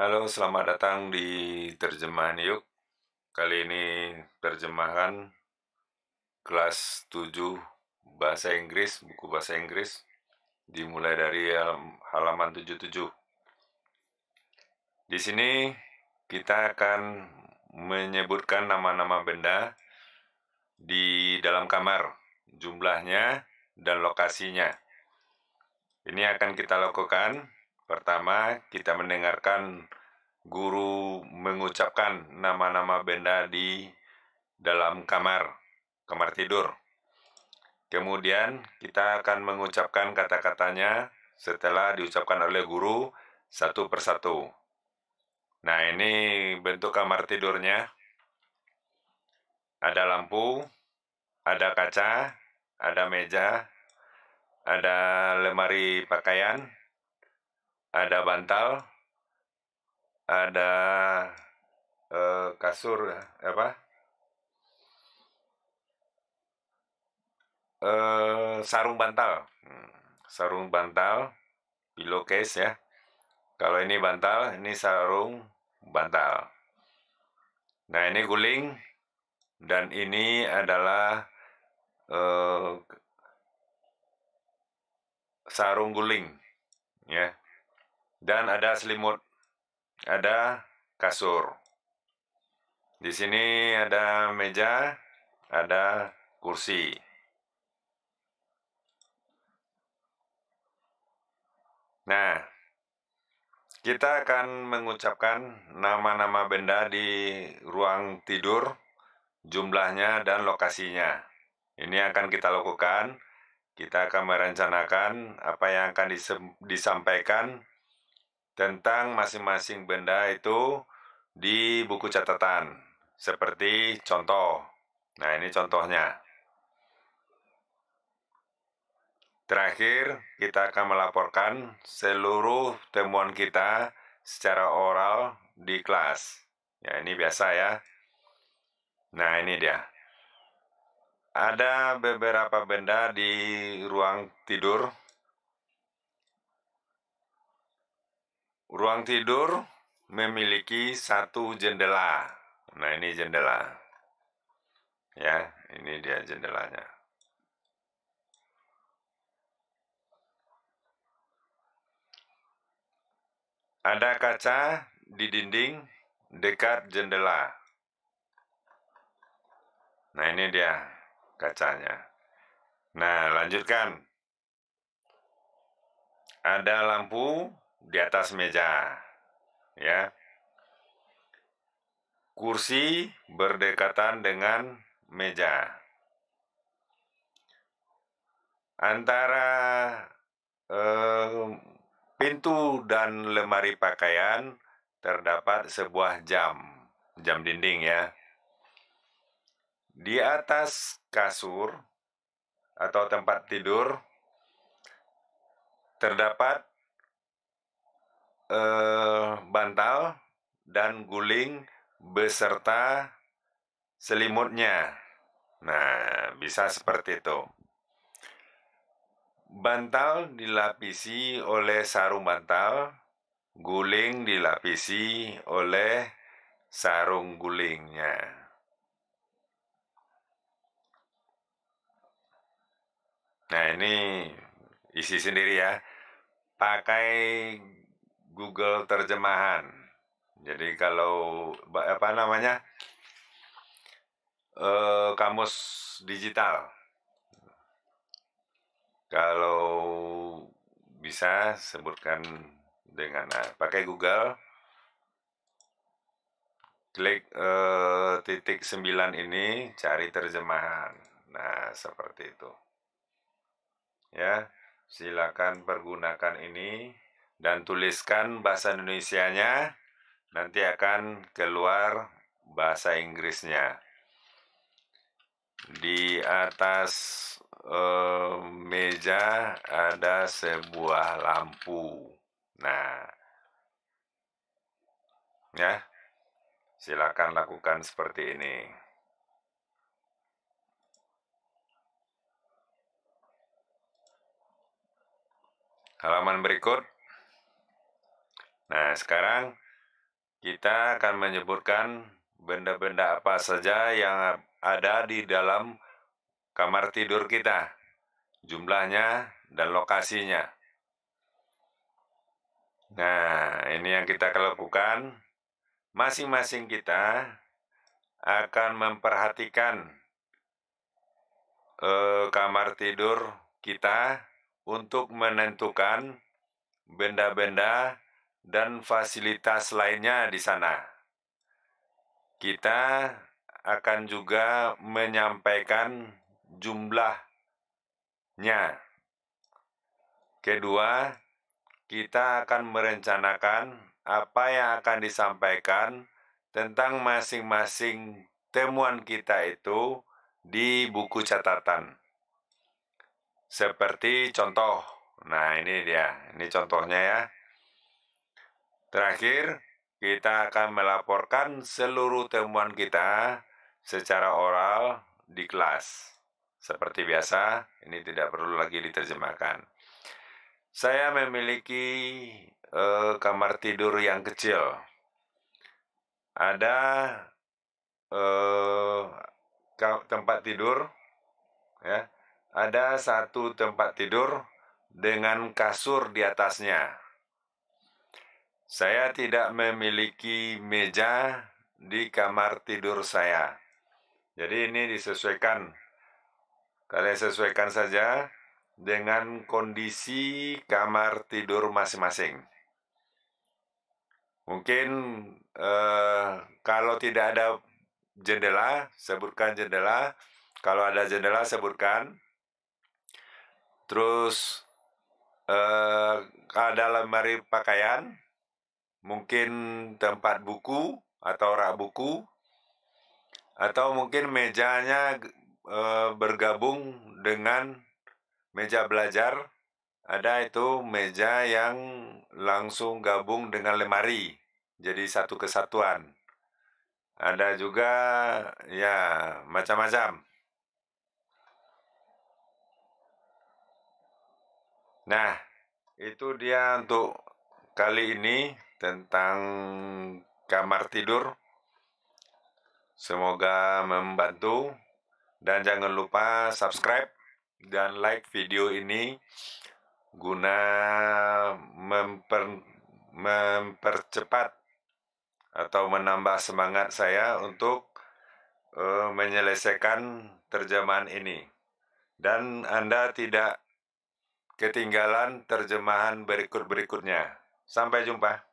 Halo, selamat datang di Terjemahan Yuk. Kali ini terjemahan kelas 7 Bahasa Inggris, buku Bahasa Inggris, dimulai dari halaman 77. Di sini kita akan menyebutkan nama-nama benda di dalam kamar, jumlahnya, dan lokasinya. Ini akan kita lakukan Pertama, kita mendengarkan guru mengucapkan nama-nama benda di dalam kamar, kamar tidur. Kemudian, kita akan mengucapkan kata-katanya setelah diucapkan oleh guru satu persatu. Nah, ini bentuk kamar tidurnya. Ada lampu, ada kaca, ada meja, ada lemari pakaian, ada bantal, ada eh, kasur, apa? Eh, sarung bantal, hmm, sarung bantal, pillowcase ya. Kalau ini bantal, ini sarung bantal. Nah ini guling dan ini adalah eh, sarung guling, ya dan ada selimut, ada kasur. Di sini ada meja, ada kursi. Nah, kita akan mengucapkan nama-nama benda di ruang tidur, jumlahnya dan lokasinya. Ini akan kita lakukan. Kita akan merencanakan apa yang akan disampaikan tentang masing-masing benda itu di buku catatan. Seperti contoh. Nah, ini contohnya. Terakhir, kita akan melaporkan seluruh temuan kita secara oral di kelas. Ya, ini biasa ya. Nah, ini dia. Ada beberapa benda di ruang tidur Ruang tidur memiliki satu jendela. Nah, ini jendela. Ya, ini dia jendelanya. Ada kaca di dinding dekat jendela. Nah, ini dia kacanya. Nah, lanjutkan. Ada lampu di atas meja. Ya. Kursi berdekatan dengan meja. Antara eh, pintu dan lemari pakaian terdapat sebuah jam, jam dinding ya. Di atas kasur atau tempat tidur terdapat eh, bantal dan guling beserta selimutnya. Nah, bisa seperti itu. Bantal dilapisi oleh sarung bantal, guling dilapisi oleh sarung gulingnya. Nah, ini isi sendiri ya. Pakai Google terjemahan. Jadi kalau apa namanya e, kamus digital. Kalau bisa sebutkan dengan nah, pakai Google klik e, titik 9 ini cari terjemahan. Nah, seperti itu. Ya, silakan pergunakan ini dan tuliskan bahasa Indonesianya, nanti akan keluar bahasa Inggrisnya. Di atas eh, meja ada sebuah lampu. Nah, ya, silakan lakukan seperti ini. Halaman berikut. Nah, sekarang kita akan menyebutkan benda-benda apa saja yang ada di dalam kamar tidur kita, jumlahnya dan lokasinya. Nah, ini yang kita lakukan. Masing-masing kita akan memperhatikan eh, kamar tidur kita untuk menentukan benda-benda dan fasilitas lainnya di sana. Kita akan juga menyampaikan jumlahnya. Kedua, kita akan merencanakan apa yang akan disampaikan tentang masing-masing temuan kita itu di buku catatan. Seperti contoh, nah ini dia, ini contohnya ya. Terakhir, kita akan melaporkan seluruh temuan kita secara oral di kelas. Seperti biasa, ini tidak perlu lagi diterjemahkan. Saya memiliki uh, kamar tidur yang kecil. Ada uh, tempat tidur, ya. Ada satu tempat tidur dengan kasur di atasnya. Saya tidak memiliki meja di kamar tidur saya. Jadi ini disesuaikan. Kalian sesuaikan saja dengan kondisi kamar tidur masing-masing. Mungkin eh, kalau tidak ada jendela, sebutkan jendela. Kalau ada jendela, sebutkan. Terus eh, ada lemari pakaian, mungkin tempat buku atau rak buku atau mungkin mejanya e, bergabung dengan meja belajar ada itu meja yang langsung gabung dengan lemari jadi satu kesatuan ada juga ya macam-macam nah itu dia untuk kali ini tentang kamar tidur. Semoga membantu dan jangan lupa subscribe dan like video ini guna memper, mempercepat atau menambah semangat saya untuk uh, menyelesaikan terjemahan ini. Dan Anda tidak ketinggalan terjemahan berikut-berikutnya. Sampai jumpa.